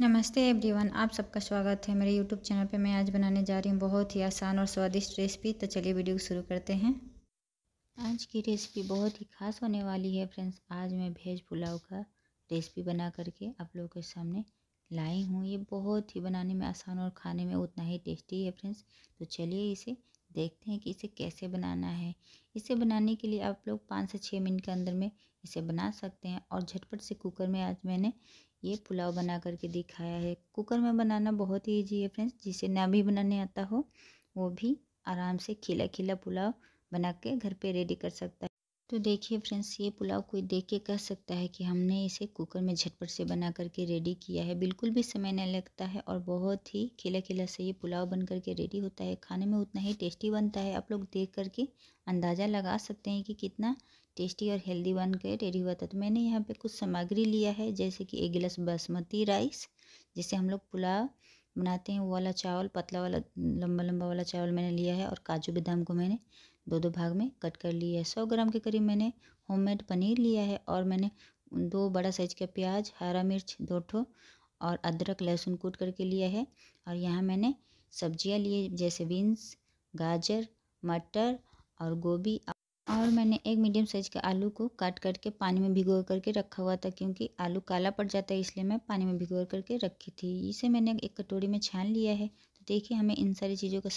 नमस्ते एवरीवन आप सबका स्वागत है मेरे यूट्यूब चैनल पे मैं आज बनाने जा रही हूँ बहुत ही आसान और स्वादिष्ट रेसिपी तो चलिए वीडियो शुरू करते हैं आज की रेसिपी बहुत ही खास होने वाली है फ्रेंड्स आज मैं भेज पुलाव का रेसिपी बना करके आप लोगों के सामने लाई हूँ ये बहुत ही बनाने में आसान और खाने में उतना ही टेस्टी है फ्रेंड्स तो चलिए इसे देखते हैं कि इसे कैसे बनाना है इसे बनाने के लिए आप लोग पाँच से छः मिनट के अंदर में इसे बना सकते हैं और झटपट से कुकर में आज मैंने ये पुलाव बना करके दिखाया है कुकर में बनाना बहुत ही ईजी है फ्रेंड्स जिसे ना भी बनाने आता हो वो भी आराम से खिला खिला पुलाव बना के घर पे रेडी कर सकता है तो देखिए फ्रेंड्स ये पुलाव कोई देख के कह सकता है कि हमने इसे कुकर में झटपट से बना करके रेडी किया है बिल्कुल भी समय नहीं लगता है और बहुत ही खिला खिला से ये पुलाव बन करके रेडी होता है खाने में उतना ही टेस्टी बनता है आप लोग देख करके अंदाज़ा लगा सकते हैं कि कितना टेस्टी और हेल्दी बन कर रेडी हुआ था तो मैंने यहाँ पर कुछ सामग्री लिया है जैसे कि एक गिलास बासमती राइस जिसे हम लोग पुलाव बनाते हैं वो वाला चावल पतला वाला लंबा लंबा वाला चावल मैंने लिया है और काजू बादाम को मैंने दो दो भाग में कट कर लिया है सौ ग्राम के करीब मैंने होममेड पनीर लिया है और मैंने दो बड़ा साइज का प्याज हरा मिर्च दो ठो और अदरक लहसुन कूट करके लिया है और यहाँ मैंने सब्जियाँ लिए जैसे बीन्स गाजर मटर और गोभी और मैंने एक मीडियम साइज के आलू को काट करके पानी में भिगो करके रखा हुआ था क्योंकि आलू काला पड़ जाता है इसलिए मैं पानी में भिगो करके रखी थी इसे मैंने एक कटोरी में छान लिया है तो देखिए हमें इन सारी चीज़ों का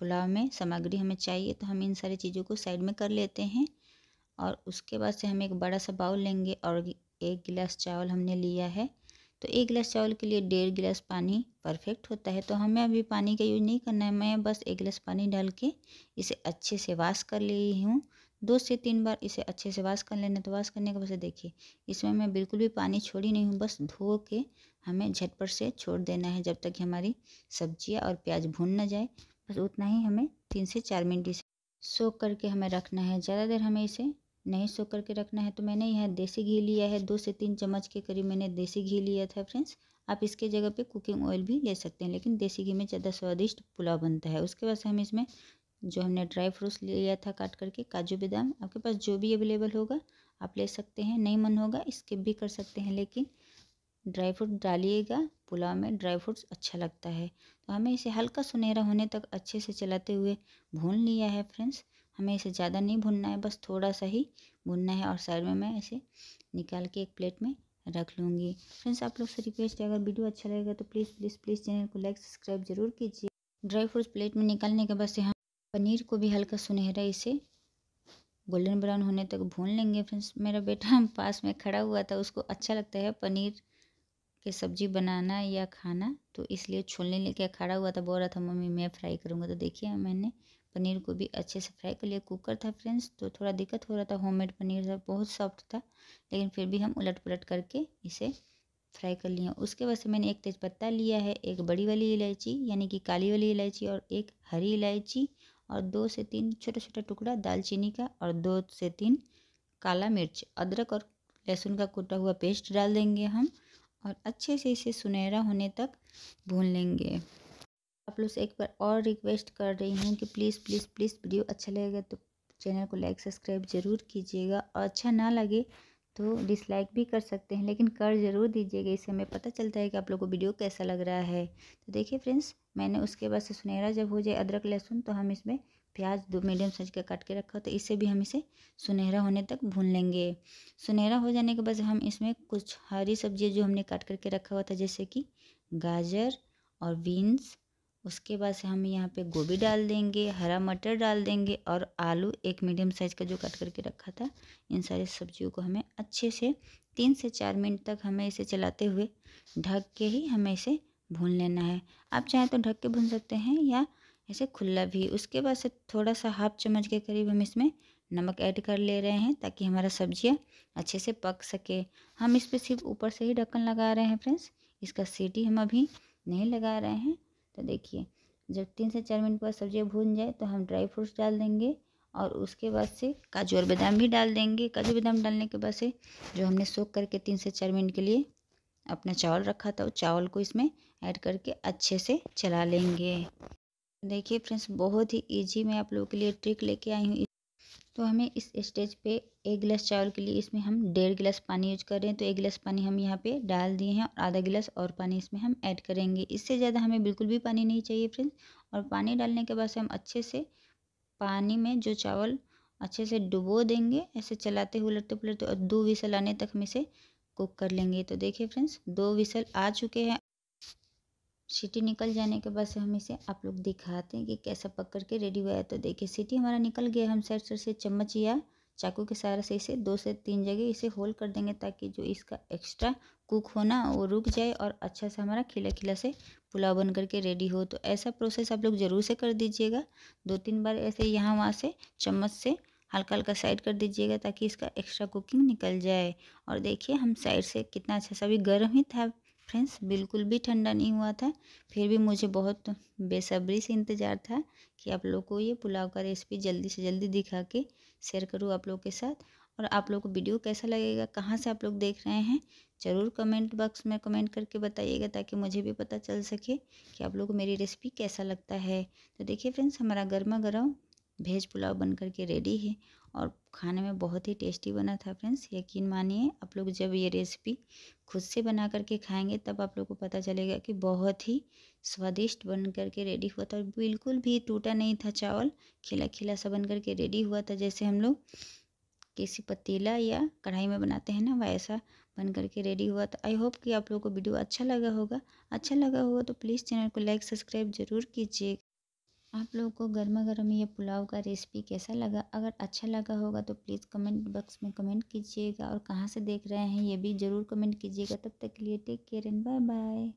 पुलाव में सामग्री हमें चाहिए तो हम इन सारी चीज़ों को साइड में कर लेते हैं और उसके बाद से हम एक बड़ा सा बाउल लेंगे और एक गिलास चावल हमने लिया है तो एक गिलास चावल के लिए डेढ़ गिलास पानी परफेक्ट होता है तो हमें अभी पानी का यूज़ नहीं करना है मैं बस एक गिलास पानी डाल के इसे अच्छे से वाश कर ली हूँ दो से तीन बार इसे अच्छे से वाश कर लेना तो वाश करने के बाद देखिए इसमें मैं बिल्कुल भी पानी छोड़ी नहीं हूँ बस धो के हमें झटपट से छोड़ देना है जब तक हमारी सब्जियाँ और प्याज भून ना जाए बस उतना ही हमें तीन से चार मिनट इसे सो करके हमें रखना है ज़्यादा देर हमें इसे नहीं सो करके रखना है तो मैंने यहाँ देसी घी लिया है दो से तीन चम्मच के करीब मैंने देसी घी लिया था फ्रेंड्स आप इसके जगह पे कुकिंग ऑयल भी ले सकते हैं लेकिन देसी घी में ज़्यादा स्वादिष्ट पुलाव बनता है उसके बाद हम इसमें जो हमने ड्राई फ्रूट्स लिया था काट करके काजू बादाम आपके पास जो भी अवेलेबल होगा आप ले सकते हैं नहीं मन होगा स्किप भी कर सकते हैं लेकिन ड्राई फ्रूट डालिएगा पुलाव में ड्राई फ्रूट्स अच्छा लगता है तो हमें इसे हल्का सुनहरा होने तक अच्छे से चलाते हुए भून लिया है फ्रेंड्स हमें इसे ज़्यादा नहीं भूनना है बस थोड़ा सा ही भूनना है और साइड में मैं इसे निकाल के एक प्लेट में रख लूँगी फ्रेंड्स आप लोग से रिक्वेस्ट है अगर वीडियो अच्छा लगेगा तो प्लीज़ प्लीज़ प्लीज़ चैनल को लाइक सब्सक्राइब जरूर कीजिए ड्राई फ्रूट्स प्लेट में निकालने के बाद से हम पनीर को भी हल्का सुनहरा इसे गोल्डन ब्राउन होने तक भून लेंगे फ्रेंड्स मेरा बेटा पास में खड़ा हुआ था उसको अच्छा लगता है पनीर के सब्जी बनाना या खाना तो इसलिए छोलने लेके खड़ा हुआ था बोल रहा था मम्मी मैं फ्राई करूँगा तो देखिए मैंने पनीर को भी अच्छे से फ्राई कर लिया कुकर था फ्रेंड्स तो थोड़ा दिक्कत हो रहा था होममेड पनीर था बहुत सॉफ्ट था लेकिन फिर भी हम उलट पुलट करके इसे फ्राई कर लिए उसके बाद से मैंने एक तेज़पत्ता लिया है एक बड़ी वाली इलायची यानी कि काली वाली इलायची और एक हरी इलायची और दो से तीन छोटा छोटा टुकड़ा दालचीनी का और दो से तीन काला मिर्च अदरक और लहसुन का कूटा हुआ पेस्ट डाल देंगे हम और अच्छे से इसे सुनहरा होने तक भून लेंगे आप लोग से एक बार और रिक्वेस्ट कर रही हूँ कि प्लीज़ प्लीज़ प्लीज़ वीडियो अच्छा लगेगा तो चैनल को लाइक सब्सक्राइब ज़रूर कीजिएगा और अच्छा ना लगे तो डिसलाइक भी कर सकते हैं लेकिन कर ज़रूर दीजिएगा इससे हमें पता चलता है कि आप लोग को वीडियो कैसा लग रहा है तो देखिए फ्रेंड्स मैंने उसके बाद से सुनहरा जब हो जाए अदरक लहसुन तो हम इसमें प्याज दो मीडियम साइज का काट के रखा तो इससे भी हम इसे सुनहरा होने तक भून लेंगे सुनहरा हो जाने के बाद हम इसमें कुछ हरी सब्जी जो हमने काट करके रखा हुआ था जैसे कि गाजर और बीन्स उसके बाद से हम यहाँ पे गोभी डाल देंगे हरा मटर डाल देंगे और आलू एक मीडियम साइज़ का जो कट करके रखा था इन सारी सब्जियों को हमें अच्छे से तीन से चार मिनट तक हमें इसे चलाते हुए ढक के ही हमें इसे भून लेना है आप चाहें तो ढक के भून सकते हैं या ऐसे खुला भी उसके बाद से थोड़ा सा हाफ चम्मच के करीब हम इसमें नमक ऐड कर ले रहे हैं ताकि हमारा सब्जियाँ अच्छे से पक सके हम इस पर सिर्फ ऊपर से ही ढक्कन लगा रहे हैं फ्रेंड्स इसका सीटी हम अभी नहीं लगा रहे हैं तो देखिए जब तीन से चार मिनट बाद सब्जियाँ भून जाए तो हम ड्राई फ्रूट्स डाल देंगे और उसके बाद से काजू और बादाम भी डाल देंगे काजू बादाम डालने के बाद से जो हमने सोख करके तीन से चार मिनट के लिए अपना चावल रखा था वो चावल को इसमें ऐड करके अच्छे से चला लेंगे देखिए फ्रेंड्स बहुत ही इजी मैं आप लोगों के लिए ट्रिक लेके आई हूँ तो हमें इस स्टेज पे एक गिलास चावल के लिए इसमें हम डेढ़ गिलास पानी यूज कर रहे हैं तो एक गिलास पानी हम यहाँ पे डाल दिए हैं और आधा गिलास और पानी इसमें हम ऐड करेंगे इससे ज़्यादा हमें बिल्कुल भी पानी नहीं चाहिए फ्रेंड्स और पानी डालने के बाद से हम अच्छे से पानी में जो चावल अच्छे से डुबो देंगे ऐसे चलाते हुए उलटते पुलटते और दो विसल आने तक हम इसे कुक कर लेंगे तो देखिए फ्रेंड्स दो विसल आ चुके हैं सीटी निकल जाने के बाद से हम इसे आप लोग दिखाते हैं कि कैसा पक के रेडी हुआ है तो देखिए सीटी हमारा निकल गया हम साइड से चम्मच या चाकू के सहारे से इसे दो से तीन जगह इसे होल कर देंगे ताकि जो इसका एक्स्ट्रा कुक होना वो रुक जाए और अच्छा से हमारा खिला खिला से पुलाव बन करके रेडी हो तो ऐसा प्रोसेस आप लोग ज़रूर से कर दीजिएगा दो तीन बार ऐसे यहाँ वहाँ से चम्मच से हल्का हल्का साइड कर दीजिएगा ताकि इसका एक्स्ट्रा कुकिंग निकल जाए और देखिए हम साइड से कितना अच्छा सा भी गर्म ही था फ्रेंड्स बिल्कुल भी ठंडा नहीं हुआ था फिर भी मुझे बहुत बेसब्री से इंतज़ार था कि आप लोग को ये पुलाव का रेसिपी जल्दी से जल्दी दिखा के शेयर करूँ आप लोग के साथ और आप लोग को वीडियो कैसा लगेगा कहाँ से आप लोग देख रहे हैं ज़रूर कमेंट बॉक्स में कमेंट करके बताइएगा ताकि मुझे भी पता चल सके कि आप लोग को मेरी रेसिपी कैसा लगता है तो देखिए फ्रेंड्स हमारा गर्मा गर्म भेज पुलाव बन कर के रेडी है और खाने में बहुत ही टेस्टी बना था फ्रेंड्स यकीन मानिए आप लोग जब ये रेसिपी खुद से बना करके खाएंगे तब आप लोग को पता चलेगा कि बहुत ही स्वादिष्ट बन करके रेडी हुआ था और बिल्कुल भी टूटा नहीं था चावल खिला खिला सा बन करके रेडी हुआ था जैसे हम लोग किसी पतीला या कढ़ाई में बनाते हैं ना वैसा बन करके रेडी हुआ था आई होप कि आप लोगों को वीडियो अच्छा लगा होगा अच्छा लगा होगा तो प्लीज़ चैनल को लाइक सब्सक्राइब जरूर कीजिएगा आप लोगों को गर्मा गर्म यह पुलाव का रेसिपी कैसा लगा अगर अच्छा लगा होगा तो प्लीज़ कमेंट बॉक्स में कमेंट कीजिएगा और कहाँ से देख रहे हैं ये भी ज़रूर कमेंट कीजिएगा तब तक के लिए take care and bye bye